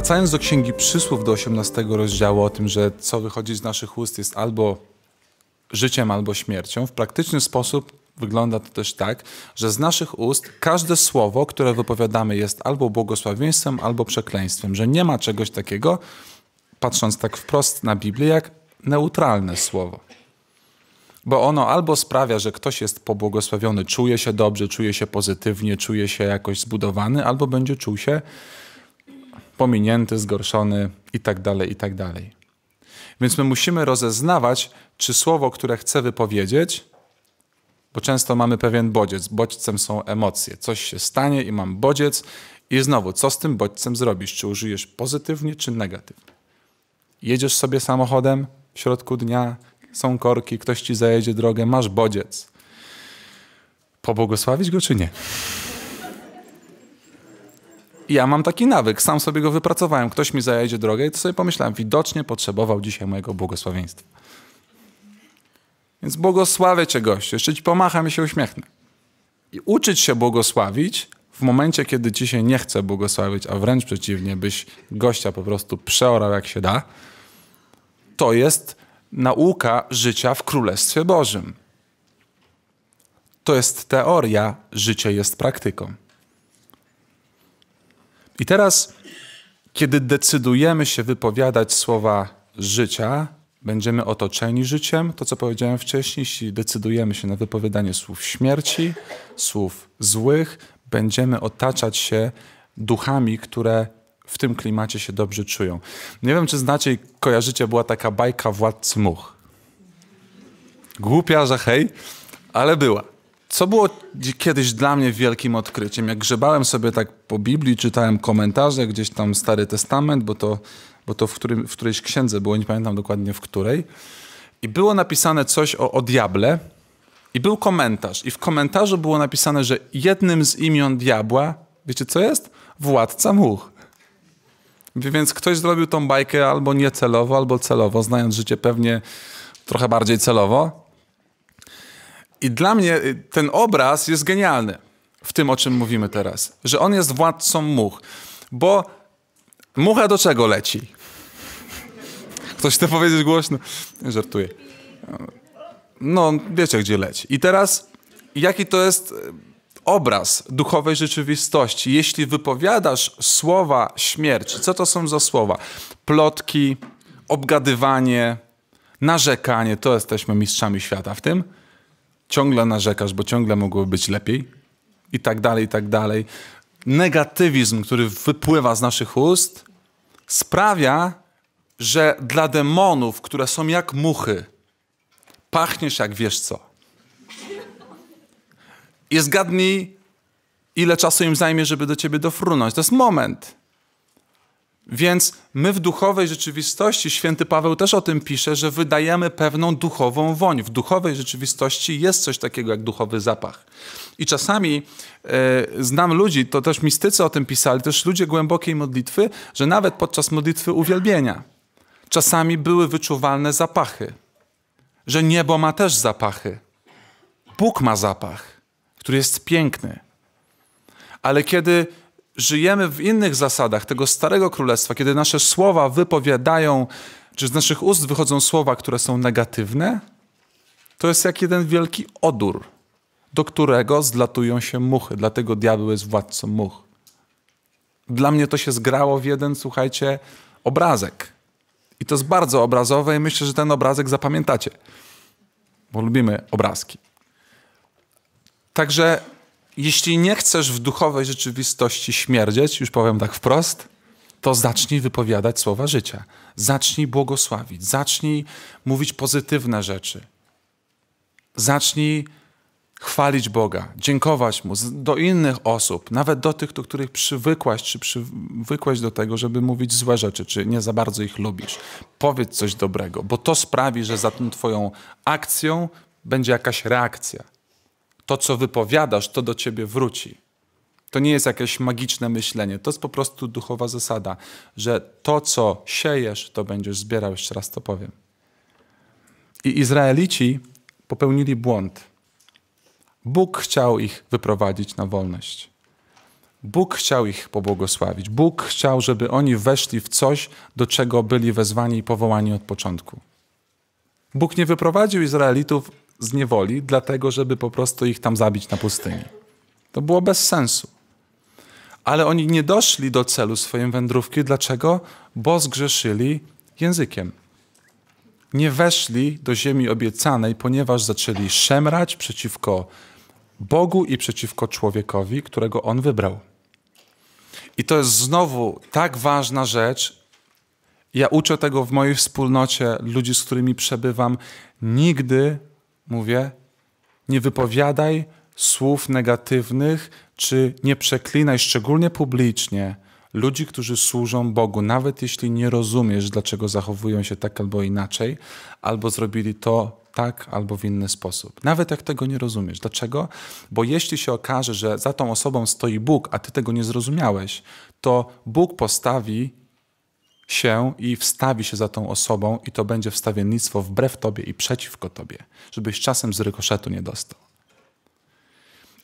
Wracając do Księgi Przysłów, do 18 rozdziału o tym, że co wychodzi z naszych ust jest albo życiem, albo śmiercią, w praktyczny sposób wygląda to też tak, że z naszych ust każde słowo, które wypowiadamy jest albo błogosławieństwem, albo przekleństwem, że nie ma czegoś takiego, patrząc tak wprost na Biblię, jak neutralne słowo. Bo ono albo sprawia, że ktoś jest pobłogosławiony, czuje się dobrze, czuje się pozytywnie, czuje się jakoś zbudowany, albo będzie czuł się pominięty, zgorszony itd., tak itd. Tak Więc my musimy rozeznawać, czy słowo, które chcę wypowiedzieć, bo często mamy pewien bodziec, bodźcem są emocje. Coś się stanie i mam bodziec i znowu, co z tym bodźcem zrobisz? Czy użyjesz pozytywnie, czy negatywnie? Jedziesz sobie samochodem w środku dnia, są korki, ktoś ci zajedzie drogę, masz bodziec. Pobłogosławić go czy nie? ja mam taki nawyk, sam sobie go wypracowałem. Ktoś mi zajedzie drogę i to sobie pomyślałem, widocznie potrzebował dzisiaj mojego błogosławieństwa. Więc błogosławię Cię, gościu. Jeszcze Ci pomacham i się uśmiechnę. I uczyć się błogosławić w momencie, kiedy Ci się nie chce błogosławić, a wręcz przeciwnie, byś gościa po prostu przeorał jak się da, to jest nauka życia w Królestwie Bożym. To jest teoria, życie jest praktyką. I teraz, kiedy decydujemy się wypowiadać słowa życia, będziemy otoczeni życiem, to co powiedziałem wcześniej, jeśli decydujemy się na wypowiadanie słów śmierci, słów złych, będziemy otaczać się duchami, które w tym klimacie się dobrze czują. Nie wiem, czy znacie i kojarzycie, była taka bajka Władcy Much. Głupia, że hej, ale była. Co było kiedyś dla mnie wielkim odkryciem? Jak grzebałem sobie tak po Biblii, czytałem komentarze, gdzieś tam Stary Testament, bo to, bo to w, którym, w którejś księdze było, nie pamiętam dokładnie w której. I było napisane coś o, o diable. I był komentarz. I w komentarzu było napisane, że jednym z imion diabła, wiecie co jest? Władca much. Więc ktoś zrobił tą bajkę albo niecelowo, albo celowo, znając życie pewnie trochę bardziej celowo. I dla mnie y, ten obraz jest genialny w tym, o czym mówimy teraz. Że on jest władcą much. Bo mucha do czego leci? Ktoś chce powiedzieć głośno? Żartuję. No, wiecie, gdzie leci. I teraz, jaki to jest y, obraz duchowej rzeczywistości? Jeśli wypowiadasz słowa śmierci, co to są za słowa? Plotki, obgadywanie, narzekanie, to jesteśmy mistrzami świata w tym – ciągle narzekasz, bo ciągle mogłoby być lepiej i tak dalej, i tak dalej. Negatywizm, który wypływa z naszych ust, sprawia, że dla demonów, które są jak muchy, pachniesz jak wiesz co. I zgadnij, ile czasu im zajmie, żeby do ciebie dofrunąć. To jest moment. Więc my w duchowej rzeczywistości, święty Paweł też o tym pisze, że wydajemy pewną duchową woń. W duchowej rzeczywistości jest coś takiego jak duchowy zapach. I czasami y, znam ludzi, to też mistycy o tym pisali, też ludzie głębokiej modlitwy, że nawet podczas modlitwy uwielbienia czasami były wyczuwalne zapachy. Że niebo ma też zapachy. Bóg ma zapach, który jest piękny. Ale kiedy żyjemy w innych zasadach tego starego królestwa, kiedy nasze słowa wypowiadają, czy z naszych ust wychodzą słowa, które są negatywne, to jest jak jeden wielki odór, do którego zlatują się muchy. Dlatego diabeł jest władcą much. Dla mnie to się zgrało w jeden, słuchajcie, obrazek. I to jest bardzo obrazowe i myślę, że ten obrazek zapamiętacie, bo lubimy obrazki. Także jeśli nie chcesz w duchowej rzeczywistości śmierdzieć, już powiem tak wprost, to zacznij wypowiadać słowa życia. Zacznij błogosławić, zacznij mówić pozytywne rzeczy. Zacznij chwalić Boga, dziękować Mu do innych osób, nawet do tych, do których przywykłaś, czy przywykłaś do tego, żeby mówić złe rzeczy, czy nie za bardzo ich lubisz. Powiedz coś dobrego, bo to sprawi, że za tą Twoją akcją będzie jakaś reakcja to, co wypowiadasz, to do ciebie wróci. To nie jest jakieś magiczne myślenie, to jest po prostu duchowa zasada, że to, co siejesz, to będziesz zbierał, jeszcze raz to powiem. I Izraelici popełnili błąd. Bóg chciał ich wyprowadzić na wolność. Bóg chciał ich pobłogosławić. Bóg chciał, żeby oni weszli w coś, do czego byli wezwani i powołani od początku. Bóg nie wyprowadził Izraelitów z niewoli, dlatego żeby po prostu ich tam zabić na pustyni. To było bez sensu. Ale oni nie doszli do celu swojej wędrówki. Dlaczego? Bo zgrzeszyli językiem. Nie weszli do ziemi obiecanej, ponieważ zaczęli szemrać przeciwko Bogu i przeciwko człowiekowi, którego on wybrał. I to jest znowu tak ważna rzecz. Ja uczę tego w mojej wspólnocie ludzi, z którymi przebywam. Nigdy mówię, nie wypowiadaj słów negatywnych, czy nie przeklinaj, szczególnie publicznie, ludzi, którzy służą Bogu, nawet jeśli nie rozumiesz, dlaczego zachowują się tak albo inaczej, albo zrobili to tak albo w inny sposób. Nawet jak tego nie rozumiesz. Dlaczego? Bo jeśli się okaże, że za tą osobą stoi Bóg, a ty tego nie zrozumiałeś, to Bóg postawi się i wstawi się za tą osobą i to będzie wstawiennictwo wbrew Tobie i przeciwko Tobie, żebyś czasem z rykoszetu nie dostał.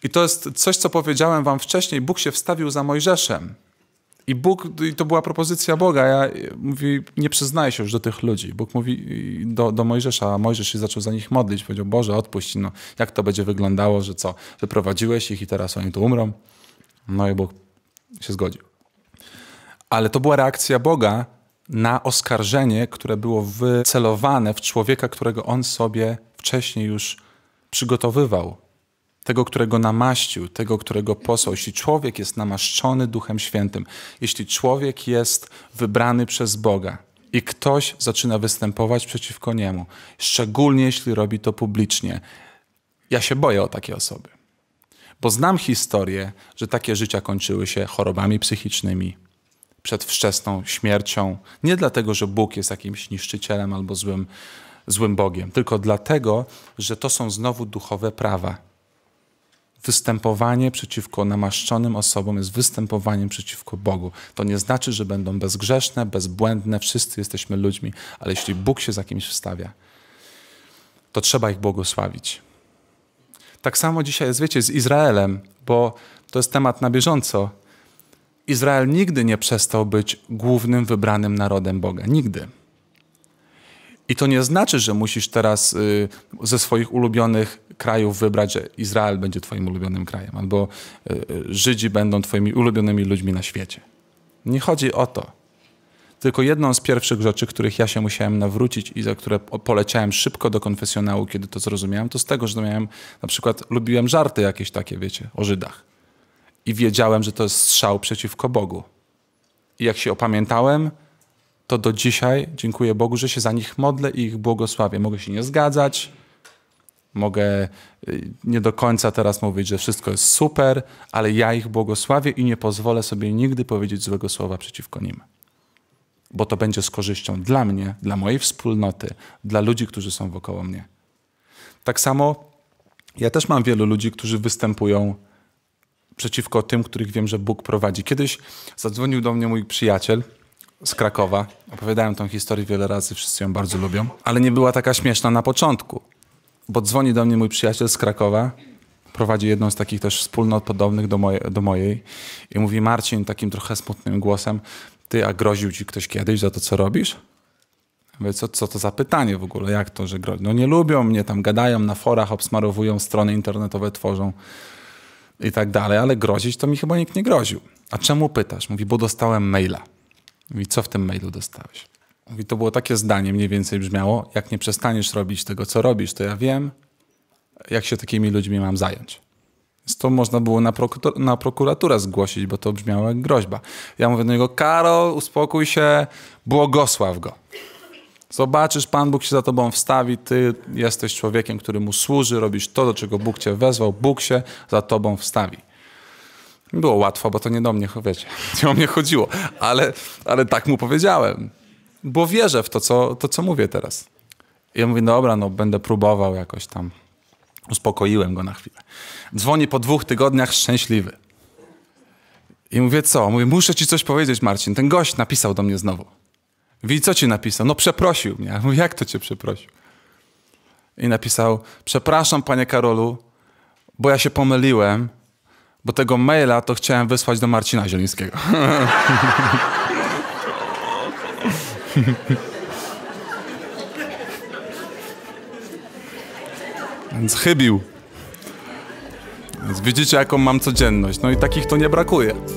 I to jest coś, co powiedziałem Wam wcześniej. Bóg się wstawił za Mojżeszem. I Bóg, i to była propozycja Boga, ja mówi, nie przyznaję się już do tych ludzi. Bóg mówi do, do Mojżesza, a Mojżesz się zaczął za nich modlić. Powiedział, Boże, odpuść, no jak to będzie wyglądało, że co, wyprowadziłeś ich i teraz oni tu umrą. No i Bóg się zgodził. Ale to była reakcja Boga na oskarżenie, które było wycelowane w człowieka, którego on sobie wcześniej już przygotowywał, tego, którego namaścił, tego, którego posłał. Jeśli człowiek jest namaszczony Duchem Świętym, jeśli człowiek jest wybrany przez Boga i ktoś zaczyna występować przeciwko niemu, szczególnie jeśli robi to publicznie, ja się boję o takie osoby. Bo znam historię, że takie życia kończyły się chorobami psychicznymi, przed wczesną śmiercią. Nie dlatego, że Bóg jest jakimś niszczycielem albo złym, złym Bogiem, tylko dlatego, że to są znowu duchowe prawa. Występowanie przeciwko namaszczonym osobom jest występowaniem przeciwko Bogu. To nie znaczy, że będą bezgrzeszne, bezbłędne, wszyscy jesteśmy ludźmi, ale jeśli Bóg się za kimś wstawia, to trzeba ich błogosławić. Tak samo dzisiaj jest, wiecie, z Izraelem, bo to jest temat na bieżąco. Izrael nigdy nie przestał być głównym wybranym narodem Boga. Nigdy. I to nie znaczy, że musisz teraz y, ze swoich ulubionych krajów wybrać, że Izrael będzie Twoim ulubionym krajem, albo y, y, Żydzi będą Twoimi ulubionymi ludźmi na świecie. Nie chodzi o to. Tylko jedną z pierwszych rzeczy, których ja się musiałem nawrócić i za które poleciałem szybko do konfesjonału, kiedy to zrozumiałem, to z tego, że miałem na przykład lubiłem żarty jakieś takie, wiecie, o Żydach i wiedziałem, że to jest strzał przeciwko Bogu. I jak się opamiętałem, to do dzisiaj dziękuję Bogu, że się za nich modlę i ich błogosławię. Mogę się nie zgadzać, mogę y, nie do końca teraz mówić, że wszystko jest super, ale ja ich błogosławię i nie pozwolę sobie nigdy powiedzieć złego słowa przeciwko nim. Bo to będzie z korzyścią dla mnie, dla mojej wspólnoty, dla ludzi, którzy są wokoło mnie. Tak samo ja też mam wielu ludzi, którzy występują przeciwko tym, których wiem, że Bóg prowadzi. Kiedyś zadzwonił do mnie mój przyjaciel z Krakowa. Opowiadałem tą historię wiele razy, wszyscy ją bardzo lubią, ale nie była taka śmieszna na początku, bo dzwoni do mnie mój przyjaciel z Krakowa, prowadzi jedną z takich też wspólnot podobnych do, moje, do mojej i mówi Marcin takim trochę smutnym głosem, ty, a groził ci ktoś kiedyś za to, co robisz? Mówię, co, co to za pytanie w ogóle? Jak to, że grozi? No nie lubią mnie, tam gadają na forach, obsmarowują strony internetowe, tworzą i tak dalej, ale grozić to mi chyba nikt nie groził. A czemu pytasz? Mówi, bo dostałem maila. Mówi, co w tym mailu dostałeś? Mówi, to było takie zdanie, mniej więcej brzmiało, jak nie przestaniesz robić tego, co robisz, to ja wiem, jak się takimi ludźmi mam zająć. Więc to można było na, prokur na prokuraturę zgłosić, bo to brzmiało jak groźba. Ja mówię do niego, Karol, uspokój się, błogosław go. Zobaczysz, Pan Bóg się za tobą wstawi, ty jesteś człowiekiem, który mu służy, robisz to, do czego Bóg cię wezwał, Bóg się za tobą wstawi. Było łatwo, bo to nie do mnie, wiecie, nie o mnie chodziło, ale, ale tak mu powiedziałem, bo wierzę w to co, to, co mówię teraz. I ja mówię, dobra, no będę próbował jakoś tam. Uspokoiłem go na chwilę. Dzwoni po dwóch tygodniach szczęśliwy. I mówię, co? Mówię, muszę ci coś powiedzieć, Marcin. Ten gość napisał do mnie znowu. Mówi, co ci napisał? No przeprosił mnie. Mówię, jak to cię przeprosił? I napisał, przepraszam panie Karolu, bo ja się pomyliłem, bo tego maila to chciałem wysłać do Marcina Zielińskiego. Więc chybił. Więc widzicie, jaką mam codzienność. No i takich to nie brakuje.